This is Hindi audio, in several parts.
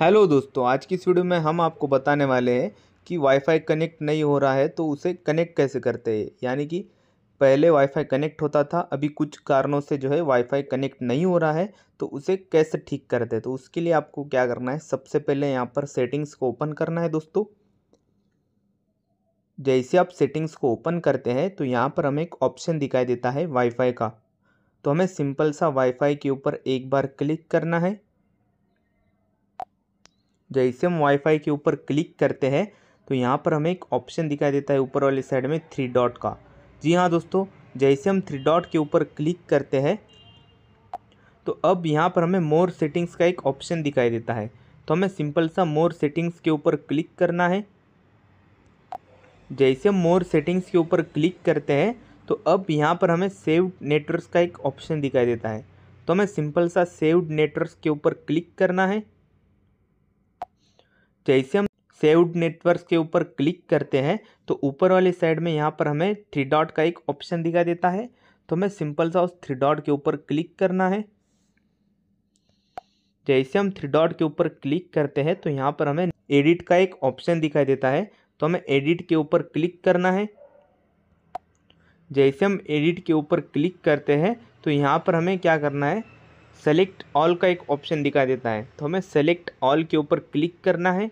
हेलो दोस्तों आज की इस वीडियो में हम आपको बताने वाले हैं कि वाईफाई कनेक्ट नहीं हो रहा है तो उसे कनेक्ट कैसे करते हैं यानी कि पहले वाईफाई कनेक्ट होता था अभी कुछ कारणों से जो है वाईफाई कनेक्ट नहीं हो रहा है तो उसे कैसे ठीक करते हैं तो उसके लिए आपको क्या करना है सबसे पहले यहाँ पर सेटिंग्स को ओपन करना है दोस्तों जैसे आप सेटिंग्स को ओपन करते हैं तो यहाँ पर हमें एक ऑप्शन दिखाई देता है वाईफाई का तो हमें सिंपल सा वाईफाई के ऊपर एक बार क्लिक करना है जैसे हम वाईफाई के ऊपर क्लिक करते हैं तो यहाँ पर हमें एक ऑप्शन दिखाई देता है ऊपर वाले साइड में थ्री डॉट का जी हाँ दोस्तों जैसे हम थ्री डॉट के ऊपर क्लिक करते हैं तो अब यहाँ पर हमें मोर सेटिंग्स का एक ऑप्शन दिखाई देता है तो हमें सिंपल सा मोर सेटिंग्स के ऊपर क्लिक करना है जैसे हम मोर सेटिंग्स के ऊपर क्लिक करते हैं तो अब यहाँ पर हमें सेव्ड नेटवर्क का एक ऑप्शन दिखाई देता है तो हमें सिंपल सा सेव्ड नेटवर्क के ऊपर क्लिक करना है जैसे हम सेव्ड नेटवर्क के ऊपर क्लिक करते हैं तो ऊपर वाले साइड में यहाँ पर हमें थ्री डॉट का एक ऑप्शन दिखाई देता है तो हमें सिंपल सा उस थ्री डॉट के ऊपर क्लिक करना है जैसे हम थ्री डॉट के ऊपर क्लिक करते हैं तो यहाँ पर हमें एडिट का एक ऑप्शन दिखाई देता है तो हमें एडिट के ऊपर क्लिक करना है जैसे हम एडिट के ऊपर क्लिक करते हैं तो यहाँ पर हमें क्या करना है सेलेक्ट ऑल का एक ऑप्शन दिखाई देता है तो हमें सेलेक्ट ऑल के ऊपर क्लिक करना है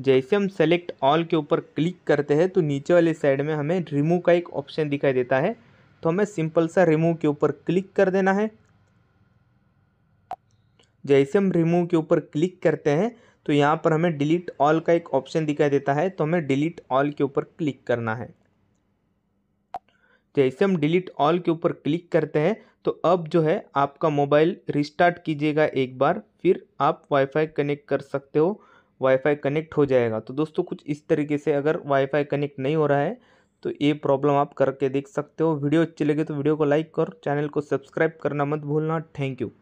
जैसे हम सेलेक्ट ऑल के ऊपर क्लिक करते हैं तो नीचे वाले साइड में हमें रिमूव का एक ऑप्शन दिखाई देता है तो हमें सिंपल सा रिमूव के ऊपर क्लिक कर देना है जैसे हम रिमूव के ऊपर क्लिक करते हैं तो यहाँ पर हमें डिलीट ऑल का एक ऑप्शन दिखाई देता है तो हमें डिलीट ऑल के ऊपर क्लिक करना है जैसे हम डिलीट ऑल के ऊपर क्लिक करते हैं तो अब जो है आपका मोबाइल रिस्टार्ट कीजिएगा एक बार फिर आप वाईफाई कनेक्ट कर सकते हो वाईफाई कनेक्ट हो जाएगा तो दोस्तों कुछ इस तरीके से अगर वाईफाई कनेक्ट नहीं हो रहा है तो ये प्रॉब्लम आप करके देख सकते हो वीडियो अच्छी लगे तो वीडियो को लाइक कर चैनल को सब्सक्राइब करना मत भूलना थैंक यू